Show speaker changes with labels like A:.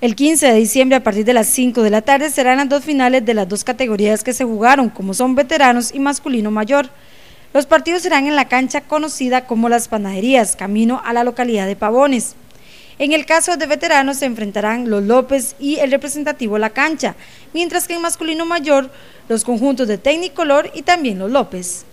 A: El 15 de diciembre a partir de las 5 de la tarde serán las dos finales de las dos categorías que se jugaron, como son veteranos y masculino mayor. Los partidos serán en la cancha conocida como Las Panaderías, camino a la localidad de Pavones. En el caso de veteranos se enfrentarán los López y el representativo La Cancha, mientras que en masculino mayor los conjuntos de Tecnicolor y también los López.